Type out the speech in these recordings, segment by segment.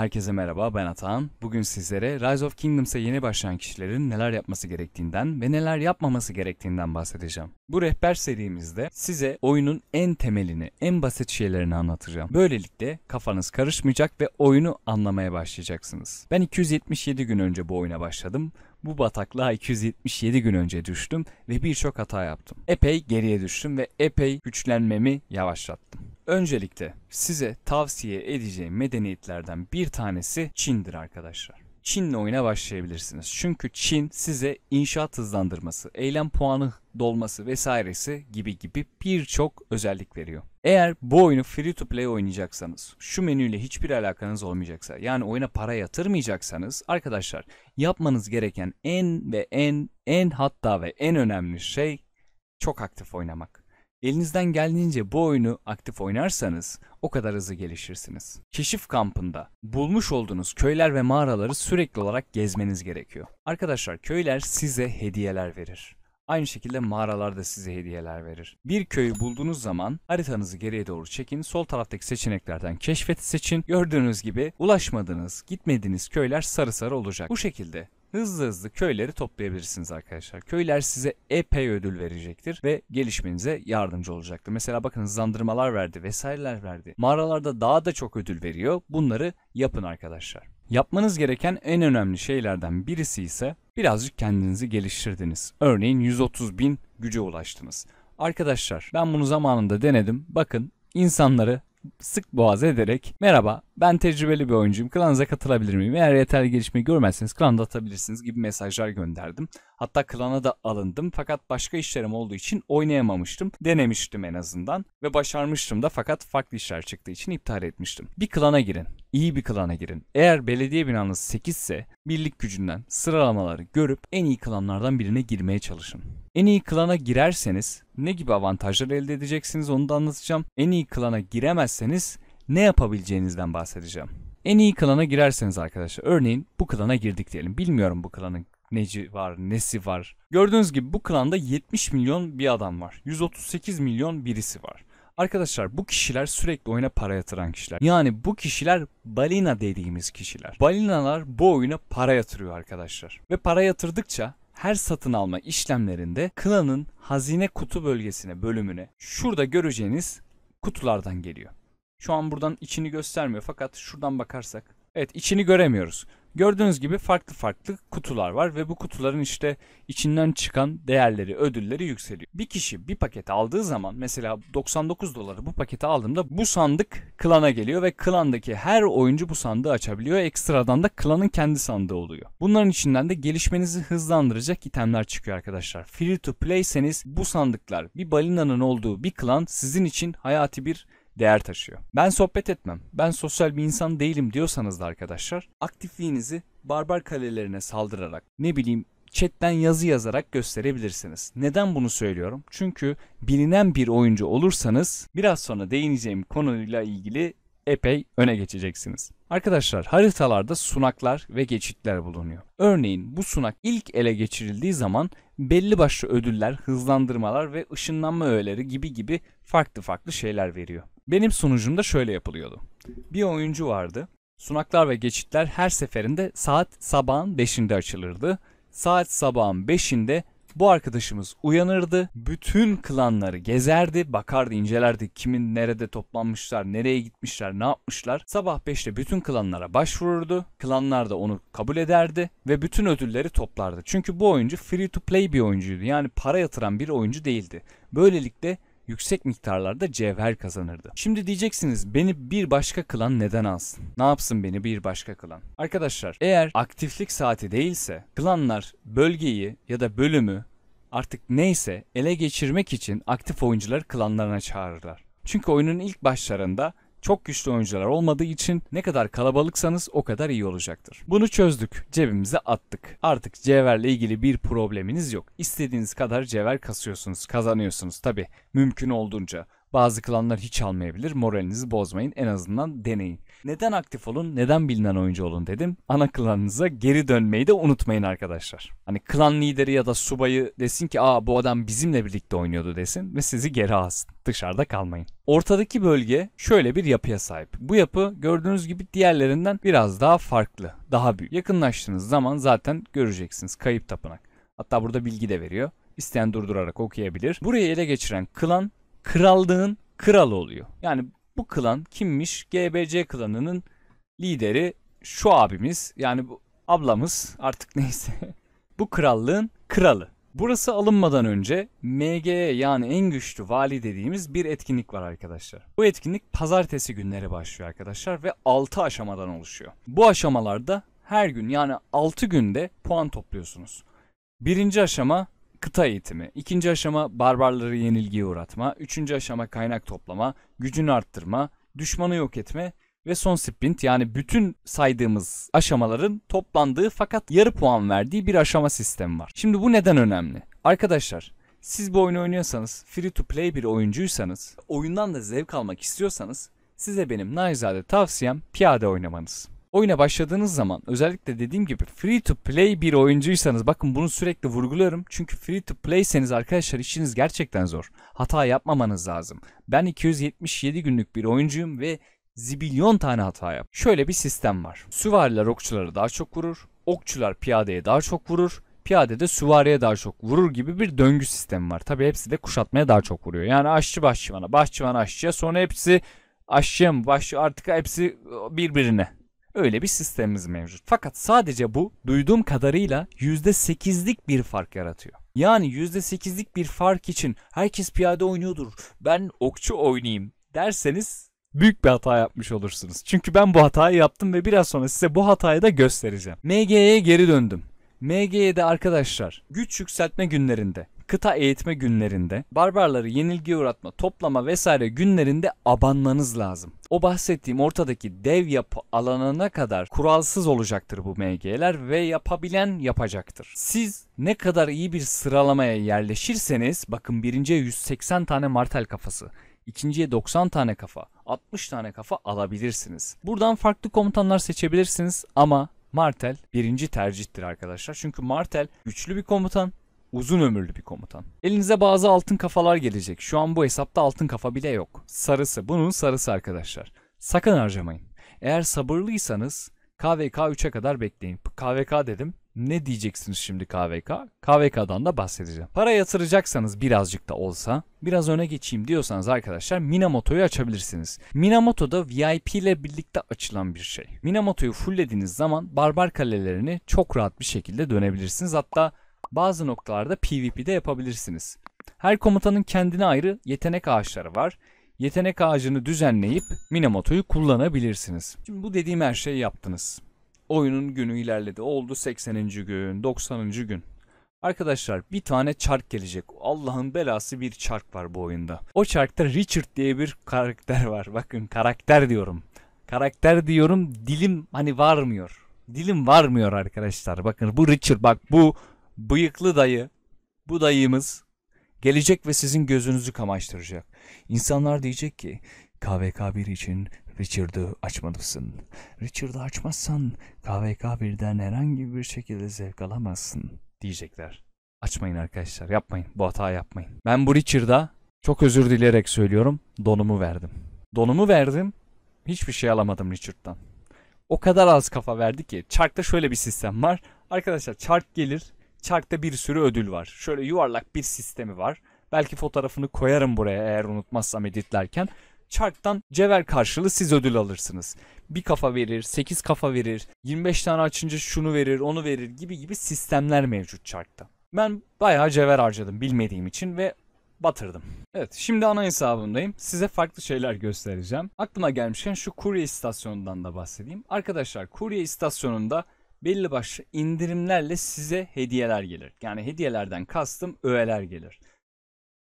Herkese merhaba ben Atahan. Bugün sizlere Rise of Kingdoms'a yeni başlayan kişilerin neler yapması gerektiğinden ve neler yapmaması gerektiğinden bahsedeceğim. Bu rehber serimizde size oyunun en temelini, en basit şeylerini anlatacağım. Böylelikle kafanız karışmayacak ve oyunu anlamaya başlayacaksınız. Ben 277 gün önce bu oyuna başladım. Bu bataklığa 277 gün önce düştüm ve birçok hata yaptım. Epey geriye düştüm ve epey güçlenmemi yavaşlattım. Öncelikle size tavsiye edeceğim medeniyetlerden bir tanesi Çin'dir arkadaşlar. Çin'le oyuna başlayabilirsiniz. Çünkü Çin size inşaat hızlandırması, eylem puanı dolması vesairesi gibi gibi birçok özellik veriyor. Eğer bu oyunu free to play oynayacaksanız, şu menüyle hiçbir alakanız olmayacaksa, yani oyuna para yatırmayacaksanız arkadaşlar yapmanız gereken en ve en en hatta ve en önemli şey çok aktif oynamak. Elinizden geldiğince bu oyunu aktif oynarsanız o kadar hızlı gelişirsiniz. Keşif kampında bulmuş olduğunuz köyler ve mağaraları sürekli olarak gezmeniz gerekiyor. Arkadaşlar köyler size hediyeler verir. Aynı şekilde mağaralar da size hediyeler verir. Bir köyü bulduğunuz zaman haritanızı geriye doğru çekin. Sol taraftaki seçeneklerden keşfet seçin. Gördüğünüz gibi ulaşmadığınız, gitmediğiniz köyler sarı sarı olacak. Bu şekilde hızlı hızlı köyleri toplayabilirsiniz arkadaşlar. Köyler size epey ödül verecektir ve gelişmenize yardımcı olacaktır. Mesela bakın hızlandırmalar verdi vesaireler verdi. Mağaralarda daha da çok ödül veriyor. Bunları yapın arkadaşlar. Yapmanız gereken en önemli şeylerden birisi ise birazcık kendinizi geliştirdiniz. Örneğin 130 bin güce ulaştınız. Arkadaşlar ben bunu zamanında denedim. Bakın insanları sık boğaz ederek merhaba ben tecrübeli bir oyuncuyum. Klanınıza katılabilir miyim? Eğer yeterli gelişmeyi görmezseniz klanda atabilirsiniz gibi mesajlar gönderdim. Hatta klana da alındım fakat başka işlerim olduğu için oynayamamıştım. Denemiştim en azından ve başarmıştım da fakat farklı işler çıktığı için iptal etmiştim. Bir klana girin. İyi bir klana girin. Eğer belediye binanız 8 ise birlik gücünden sıralamaları görüp en iyi klanlardan birine girmeye çalışın. En iyi klana girerseniz ne gibi avantajlar elde edeceksiniz onu da anlatacağım. En iyi klana giremezseniz ne yapabileceğinizden bahsedeceğim. En iyi klana girerseniz arkadaşlar. Örneğin bu klana girdik diyelim. Bilmiyorum bu klanın neci var, nesi var. Gördüğünüz gibi bu klanda 70 milyon bir adam var. 138 milyon birisi var. Arkadaşlar bu kişiler sürekli oyuna para yatıran kişiler. Yani bu kişiler balina dediğimiz kişiler. Balinalar bu oyuna para yatırıyor arkadaşlar. Ve para yatırdıkça her satın alma işlemlerinde klanın hazine kutu bölgesine bölümüne şurada göreceğiniz kutulardan geliyor. Şu an buradan içini göstermiyor fakat şuradan bakarsak. Evet içini göremiyoruz. Gördüğünüz gibi farklı farklı kutular var ve bu kutuların işte içinden çıkan değerleri, ödülleri yükseliyor. Bir kişi bir paket aldığı zaman mesela 99 doları bu paketi aldığımda bu sandık klana geliyor ve klandaki her oyuncu bu sandığı açabiliyor. Ekstradan da klanın kendi sandığı oluyor. Bunların içinden de gelişmenizi hızlandıracak itemler çıkıyor arkadaşlar. Free to play'seniz bu sandıklar bir balinanın olduğu bir klan sizin için hayati bir değer taşıyor. Ben sohbet etmem, ben sosyal bir insan değilim diyorsanız da arkadaşlar aktifliğinizi barbar kalelerine saldırarak ne bileyim chatten yazı yazarak gösterebilirsiniz. Neden bunu söylüyorum? Çünkü bilinen bir oyuncu olursanız biraz sonra değineceğim konuyla ilgili epey öne geçeceksiniz. Arkadaşlar haritalarda sunaklar ve geçitler bulunuyor. Örneğin bu sunak ilk ele geçirildiği zaman belli başlı ödüller, hızlandırmalar ve ışınlanma öğeleri gibi gibi farklı farklı şeyler veriyor. Benim sunucumda şöyle yapılıyordu. Bir oyuncu vardı. Sunaklar ve geçitler her seferinde saat sabahın 5'inde açılırdı. Saat sabahın 5'inde bu arkadaşımız uyanırdı. Bütün klanları gezerdi, bakardı, incelerdi. Kimin nerede toplanmışlar, nereye gitmişler, ne yapmışlar. Sabah 5'te bütün klanlara başvururdu. Klanlar da onu kabul ederdi ve bütün ödülleri toplardı. Çünkü bu oyuncu free to play bir oyuncuydu. Yani para yatıran bir oyuncu değildi. Böylelikle yüksek miktarlarda cevher kazanırdı. Şimdi diyeceksiniz beni bir başka kılan neden alsın? Ne yapsın beni bir başka kılan? Arkadaşlar eğer aktiflik saati değilse klanlar bölgeyi ya da bölümü artık neyse ele geçirmek için aktif oyuncuları klanlarına çağırırlar. Çünkü oyunun ilk başlarında çok güçlü oyuncular olmadığı için ne kadar kalabalıksanız o kadar iyi olacaktır. Bunu çözdük. Cebimize attık. Artık cevherle ilgili bir probleminiz yok. İstediğiniz kadar cevher kasıyorsunuz, kazanıyorsunuz tabi mümkün olduğunca. Bazı klanlar hiç almayabilir. Moralinizi bozmayın. En azından deneyin. Neden aktif olun, neden bilinen oyuncu olun dedim. Ana klanınıza geri dönmeyi de unutmayın arkadaşlar. Hani klan lideri ya da subayı desin ki aa bu adam bizimle birlikte oynuyordu desin ve sizi geri alsın. Dışarıda kalmayın. Ortadaki bölge şöyle bir yapıya sahip. Bu yapı gördüğünüz gibi diğerlerinden biraz daha farklı, daha büyük. Yakınlaştığınız zaman zaten göreceksiniz kayıp tapınak. Hatta burada bilgi de veriyor. İsteyen durdurarak okuyabilir. Burayı ele geçiren klan krallığın kralı oluyor. Yani bu klan kimmiş? GBC klanının lideri şu abimiz yani bu ablamız artık neyse. bu krallığın kralı. Burası alınmadan önce MGE yani en güçlü vali dediğimiz bir etkinlik var arkadaşlar. Bu etkinlik pazartesi günleri başlıyor arkadaşlar ve 6 aşamadan oluşuyor. Bu aşamalarda her gün yani 6 günde puan topluyorsunuz. Birinci aşama kıta eğitimi, ikinci aşama barbarları yenilgiye uğratma, üçüncü aşama kaynak toplama, gücünü arttırma, düşmanı yok etme ve son sprint yani bütün saydığımız aşamaların toplandığı fakat yarı puan verdiği bir aşama sistemi var. Şimdi bu neden önemli? Arkadaşlar siz bu oyunu oynuyorsanız, free to play bir oyuncuysanız, oyundan da zevk almak istiyorsanız size benim naizade tavsiyem piyade oynamanız. Oyuna başladığınız zaman özellikle dediğim gibi free to play bir oyuncuysanız bakın bunu sürekli vurguluyorum. Çünkü free to play'seniz arkadaşlar işiniz gerçekten zor. Hata yapmamanız lazım. Ben 277 günlük bir oyuncuyum ve zibilyon tane hata yap. Şöyle bir sistem var. Süvariler okçuları daha çok vurur. Okçular piyadeye daha çok vurur piyade de süvariye daha çok vurur gibi bir döngü sistemi var. Tabi hepsi de kuşatmaya daha çok vuruyor. Yani aşçı başçıvana, başçıvan aşçıya sonra hepsi aşçıya mı, bahçı artık hepsi birbirine. Öyle bir sistemimiz mevcut. Fakat sadece bu duyduğum kadarıyla %8'lik bir fark yaratıyor. Yani %8'lik bir fark için herkes piyade oynuyordur. Ben okçu oynayayım derseniz büyük bir hata yapmış olursunuz. Çünkü ben bu hatayı yaptım ve biraz sonra size bu hatayı da göstereceğim. MG'ye geri döndüm. MG'de arkadaşlar güç yükseltme günlerinde kıta eğitme günlerinde, barbarları yenilgi uğratma, toplama vesaire günlerinde abanmanız lazım. O bahsettiğim ortadaki dev yapı alanına kadar kuralsız olacaktır bu MG'ler ve yapabilen yapacaktır. Siz ne kadar iyi bir sıralamaya yerleşirseniz bakın birinciye 180 tane martel kafası, ikinciye 90 tane kafa, 60 tane kafa alabilirsiniz. Buradan farklı komutanlar seçebilirsiniz ama Martel birinci tercihtir arkadaşlar. Çünkü Martel güçlü bir komutan Uzun ömürlü bir komutan. Elinize bazı altın kafalar gelecek. Şu an bu hesapta altın kafa bile yok. Sarısı. Bunun sarısı arkadaşlar. Sakın harcamayın. Eğer sabırlıysanız KVK 3'e kadar bekleyin. KVK dedim. Ne diyeceksiniz şimdi KVK? KVK'dan da bahsedeceğim. Para yatıracaksanız birazcık da olsa, biraz öne geçeyim diyorsanız arkadaşlar Minamoto'yu açabilirsiniz. Minamoto da VIP ile birlikte açılan bir şey. Minamoto'yu fulllediğiniz zaman barbar kalelerini çok rahat bir şekilde dönebilirsiniz. Hatta bazı noktalarda PvP'de yapabilirsiniz. Her komutanın kendine ayrı yetenek ağaçları var. Yetenek ağacını düzenleyip Minamoto'yu kullanabilirsiniz. Şimdi bu dediğim her şeyi yaptınız. Oyunun günü ilerledi. Oldu 80. gün, 90. gün. Arkadaşlar bir tane çark gelecek. Allah'ın belası bir çark var bu oyunda. O çarkta Richard diye bir karakter var. Bakın karakter diyorum. Karakter diyorum dilim hani varmıyor. Dilim varmıyor arkadaşlar. Bakın bu Richard bak bu bıyıklı dayı, bu dayımız gelecek ve sizin gözünüzü kamaştıracak. İnsanlar diyecek ki KVK1 için Richard'ı açmalısın. Richard'ı açmazsan KVK1'den herhangi bir şekilde zevk alamazsın diyecekler. Açmayın arkadaşlar yapmayın bu hata yapmayın. Ben bu Richard'a çok özür dileyerek söylüyorum donumu verdim. Donumu verdim hiçbir şey alamadım Richard'dan. O kadar az kafa verdi ki. Çark'ta şöyle bir sistem var. Arkadaşlar çark gelir Çark'ta bir sürü ödül var. Şöyle yuvarlak bir sistemi var. Belki fotoğrafını koyarım buraya eğer unutmazsam editlerken. Çark'tan cevher karşılığı siz ödül alırsınız. Bir kafa verir, 8 kafa verir, 25 tane açınca şunu verir, onu verir gibi gibi sistemler mevcut Çark'ta. Ben bayağı cevher harcadım bilmediğim için ve batırdım. Evet şimdi ana hesabındayım. Size farklı şeyler göstereceğim. Aklıma gelmişken şu kurye istasyonundan da bahsedeyim. Arkadaşlar kurye istasyonunda belli başlı indirimlerle size hediyeler gelir. Yani hediyelerden kastım öğeler gelir.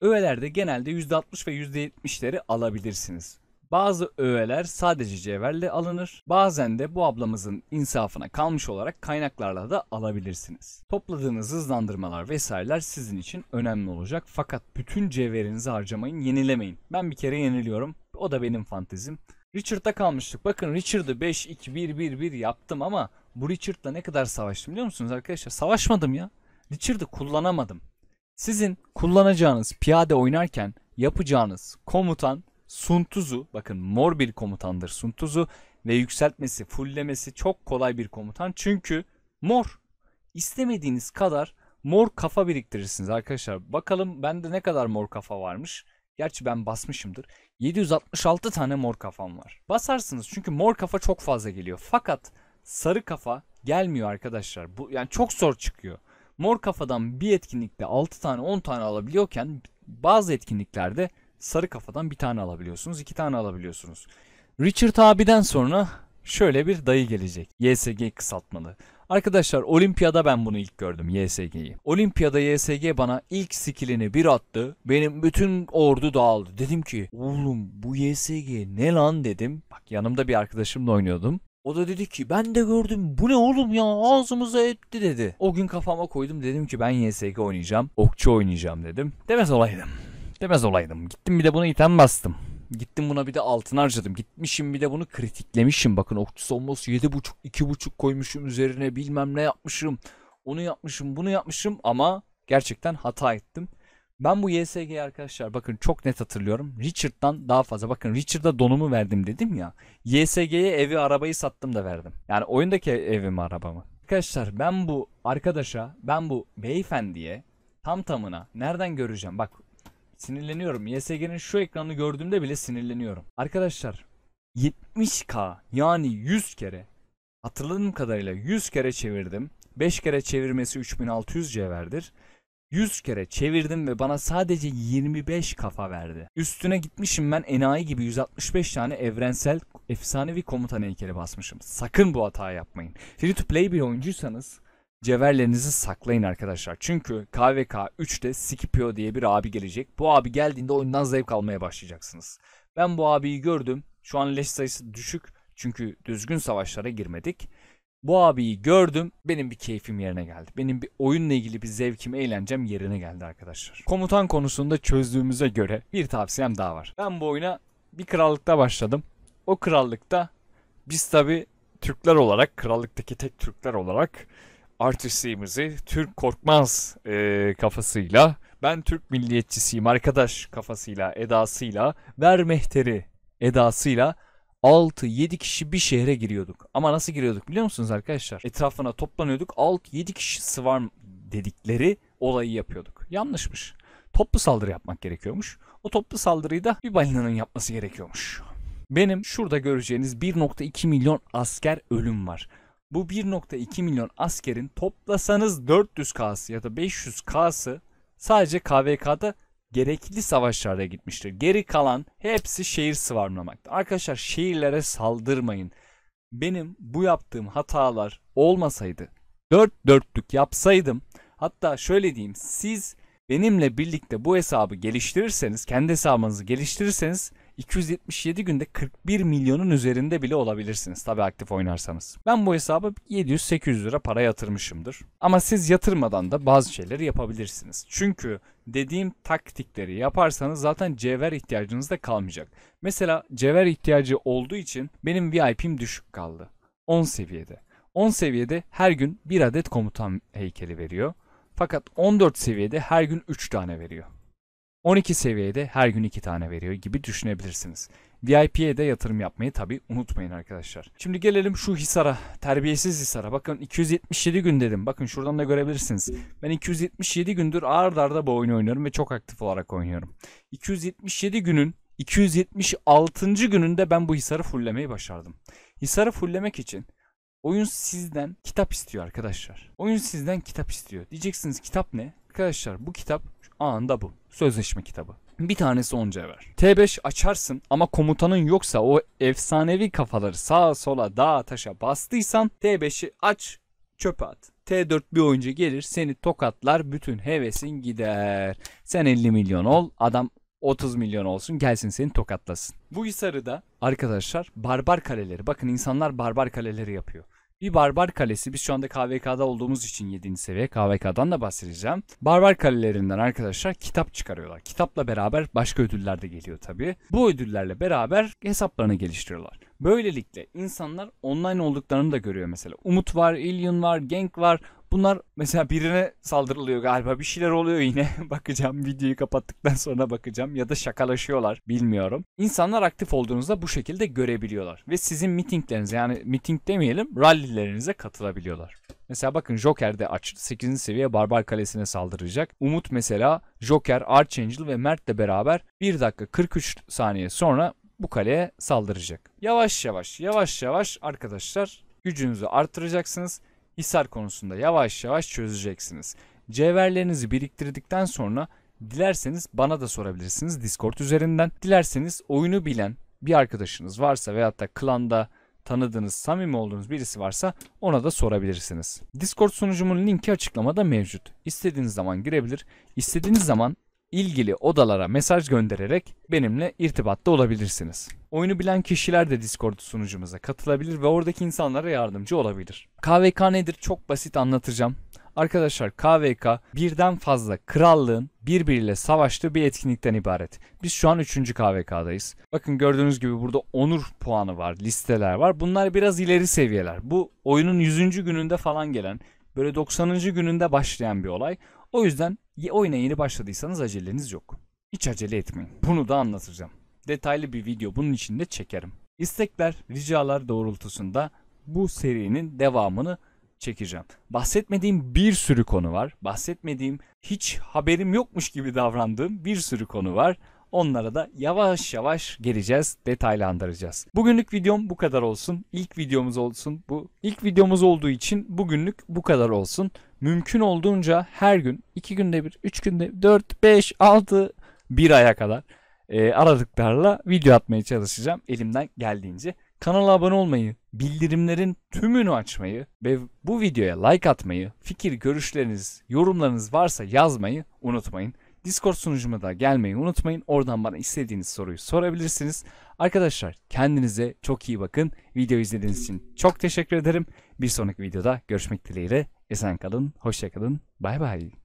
Öğelerde genelde %60 ve %70'leri alabilirsiniz. Bazı öğeler sadece cevherle alınır. Bazen de bu ablamızın insafına kalmış olarak kaynaklarla da alabilirsiniz. Topladığınız hızlandırmalar vesaireler sizin için önemli olacak. Fakat bütün cevherinizi harcamayın, yenilemeyin. Ben bir kere yeniliyorum. O da benim fantezim. Richard'a kalmıştık. Bakın Richard'ı 5-2-1-1-1 yaptım ama bu Richard'la ne kadar savaştım biliyor musunuz arkadaşlar? Savaşmadım ya. Richard'ı kullanamadım. Sizin kullanacağınız piyade oynarken yapacağınız komutan Suntuzu bakın mor bir komutandır Suntuzu ve yükseltmesi, fulllemesi çok kolay bir komutan. Çünkü mor. İstemediğiniz kadar mor kafa biriktirirsiniz arkadaşlar. Bakalım bende ne kadar mor kafa varmış. Gerçi ben basmışımdır. 766 tane mor kafam var. Basarsınız çünkü mor kafa çok fazla geliyor. Fakat sarı kafa gelmiyor arkadaşlar. Bu yani çok zor çıkıyor. Mor kafadan bir etkinlikte 6 tane 10 tane alabiliyorken bazı etkinliklerde sarı kafadan bir tane alabiliyorsunuz, iki tane alabiliyorsunuz. Richard abiden sonra şöyle bir dayı gelecek. YSG kısaltmalı. Arkadaşlar olimpiyada ben bunu ilk gördüm YSG'yi. Olimpiyada YSG bana ilk skillini bir attı. Benim bütün ordu dağıldı. Dedim ki oğlum bu YSG ne lan dedim. Bak yanımda bir arkadaşımla oynuyordum. O da dedi ki ben de gördüm bu ne oğlum ya ağzımıza etti dedi. O gün kafama koydum dedim ki ben YSK oynayacağım okçu oynayacağım dedim. Demez olaydım demez olaydım gittim bir de buna iten bastım. Gittim buna bir de altın harcadım. Gitmişim bir de bunu kritiklemişim. Bakın okçu savunması 7.5 2.5 koymuşum üzerine bilmem ne yapmışım. Onu yapmışım bunu yapmışım ama gerçekten hata ettim. Ben bu YSG'yi arkadaşlar bakın çok net hatırlıyorum. Richard'dan daha fazla. Bakın Richard'a donumu verdim dedim ya. YSG'ye evi arabayı sattım da verdim. Yani oyundaki evimi arabamı. Arkadaşlar ben bu arkadaşa ben bu beyefendiye tam tamına nereden göreceğim? Bak sinirleniyorum. YSG'nin şu ekranı gördüğümde bile sinirleniyorum. Arkadaşlar 70k yani 100 kere hatırladığım kadarıyla 100 kere çevirdim. 5 kere çevirmesi 3600 cevherdir. 100 kere çevirdim ve bana sadece 25 kafa verdi. Üstüne gitmişim ben enayi gibi 165 tane evrensel efsanevi komutan heykeli basmışım. Sakın bu hatayı yapmayın. Free to play bir oyuncuysanız cevherlerinizi saklayın arkadaşlar. Çünkü KVK 3'te Scipio diye bir abi gelecek. Bu abi geldiğinde oyundan zevk almaya başlayacaksınız. Ben bu abiyi gördüm. Şu an leş sayısı düşük. Çünkü düzgün savaşlara girmedik. Bu abiyi gördüm. Benim bir keyfim yerine geldi. Benim bir oyunla ilgili bir zevkim, eğlencem yerine geldi arkadaşlar. Komutan konusunda çözdüğümüze göre bir tavsiyem daha var. Ben bu oyuna bir krallıkta başladım. O krallıkta biz tabi Türkler olarak, krallıktaki tek Türkler olarak artistliğimizi Türk korkmaz e, kafasıyla, ben Türk milliyetçisiyim arkadaş kafasıyla, edasıyla, ver mehteri edasıyla 6-7 kişi bir şehre giriyorduk. Ama nasıl giriyorduk biliyor musunuz arkadaşlar? Etrafına toplanıyorduk. 6-7 kişi swarm dedikleri olayı yapıyorduk. Yanlışmış. Toplu saldırı yapmak gerekiyormuş. O toplu saldırıyı da bir balinanın yapması gerekiyormuş. Benim şurada göreceğiniz 1.2 milyon asker ölüm var. Bu 1.2 milyon askerin toplasanız 400K'sı ya da 500K'sı sadece KVK'da gerekli savaşlara gitmiştir. Geri kalan hepsi şehir sıvarlamakta. Arkadaşlar şehirlere saldırmayın. Benim bu yaptığım hatalar olmasaydı, dört dörtlük yapsaydım, hatta şöyle diyeyim, siz benimle birlikte bu hesabı geliştirirseniz, kendi hesabınızı geliştirirseniz 277 günde 41 milyonun üzerinde bile olabilirsiniz tabi aktif oynarsanız. Ben bu hesabı 700-800 lira para yatırmışımdır. Ama siz yatırmadan da bazı şeyleri yapabilirsiniz. Çünkü dediğim taktikleri yaparsanız zaten cevher ihtiyacınız da kalmayacak. Mesela cevher ihtiyacı olduğu için benim VIP'im düşük kaldı. 10 seviyede. 10 seviyede her gün bir adet komutan heykeli veriyor. Fakat 14 seviyede her gün 3 tane veriyor. 12 seviyede her gün 2 tane veriyor gibi düşünebilirsiniz. VIP'ye de yatırım yapmayı tabi unutmayın arkadaşlar. Şimdi gelelim şu Hisar'a. Terbiyesiz Hisar'a. Bakın 277 gün dedim. Bakın şuradan da görebilirsiniz. Ben 277 gündür ağır arda bu oyunu oynuyorum ve çok aktif olarak oynuyorum. 277 günün 276. gününde ben bu Hisar'ı fulllemeyi başardım. Hisar'ı fulllemek için oyun sizden kitap istiyor arkadaşlar. Oyun sizden kitap istiyor. Diyeceksiniz kitap ne? Arkadaşlar bu kitap anında bu. Sözleşme kitabı. Bir tanesi onca ver. T5 açarsın ama komutanın yoksa o efsanevi kafaları sağa sola dağa taşa bastıysan T5'i aç çöpe at. T4 bir oyuncu gelir seni tokatlar bütün hevesin gider. Sen 50 milyon ol adam 30 milyon olsun gelsin seni tokatlasın. Bu Hisarı'da arkadaşlar barbar kaleleri bakın insanlar barbar kaleleri yapıyor. Bir barbar kalesi biz şu anda KVK'da olduğumuz için 7. seviye KVK'dan da bahsedeceğim. Barbar kalelerinden arkadaşlar kitap çıkarıyorlar. Kitapla beraber başka ödüller de geliyor tabii. Bu ödüllerle beraber hesaplarını geliştiriyorlar. Böylelikle insanlar online olduklarını da görüyor mesela. Umut var, Ilion var, Genk var. Bunlar mesela birine saldırılıyor galiba bir şeyler oluyor yine bakacağım videoyu kapattıktan sonra bakacağım ya da şakalaşıyorlar bilmiyorum. İnsanlar aktif olduğunuzda bu şekilde görebiliyorlar ve sizin mitinglerinize yani miting demeyelim rallilerinize katılabiliyorlar. Mesela bakın Joker de aç 8. seviye Barbar Kalesi'ne saldıracak. Umut mesela Joker, Archangel ve Mert de beraber 1 dakika 43 saniye sonra bu kaleye saldıracak. Yavaş yavaş yavaş yavaş arkadaşlar gücünüzü artıracaksınız Hisar konusunda yavaş yavaş çözeceksiniz. Cevherlerinizi biriktirdikten sonra dilerseniz bana da sorabilirsiniz Discord üzerinden. Dilerseniz oyunu bilen bir arkadaşınız varsa veyahut da klanda tanıdığınız, samimi olduğunuz birisi varsa ona da sorabilirsiniz. Discord sunucumun linki açıklamada mevcut. İstediğiniz zaman girebilir, istediğiniz zaman ilgili odalara mesaj göndererek benimle irtibatta olabilirsiniz. Oyunu bilen kişiler de Discord sunucumuza katılabilir ve oradaki insanlara yardımcı olabilir. KVK nedir? Çok basit anlatacağım. Arkadaşlar KVK birden fazla krallığın birbiriyle savaştığı bir etkinlikten ibaret. Biz şu an 3. KVK'dayız. Bakın gördüğünüz gibi burada onur puanı var, listeler var. Bunlar biraz ileri seviyeler. Bu oyunun 100. gününde falan gelen, böyle 90. gününde başlayan bir olay. O yüzden Oyuna yeni başladıysanız aceleniz yok. Hiç acele etmeyin. Bunu da anlatacağım. Detaylı bir video bunun içinde çekerim. İstekler, ricalar doğrultusunda bu serinin devamını çekeceğim. Bahsetmediğim bir sürü konu var. Bahsetmediğim, hiç haberim yokmuş gibi davrandığım bir sürü konu var. Onlara da yavaş yavaş geleceğiz, detaylandıracağız. Bugünlük videom bu kadar olsun. İlk videomuz olsun bu. İlk videomuz olduğu için bugünlük bu kadar olsun. Mümkün olduğunca her gün 2 günde bir, 3 günde 4, 5, 6, 1 aya kadar e, aradıklarla video atmaya çalışacağım elimden geldiğince. Kanala abone olmayı, bildirimlerin tümünü açmayı ve bu videoya like atmayı, fikir, görüşleriniz, yorumlarınız varsa yazmayı unutmayın. Discord sunucuma da gelmeyi unutmayın. Oradan bana istediğiniz soruyu sorabilirsiniz. Arkadaşlar kendinize çok iyi bakın. Video izlediğiniz için çok teşekkür ederim. Bir sonraki videoda görüşmek dileğiyle. Esen kalın, hoşça kalın. Bay bay.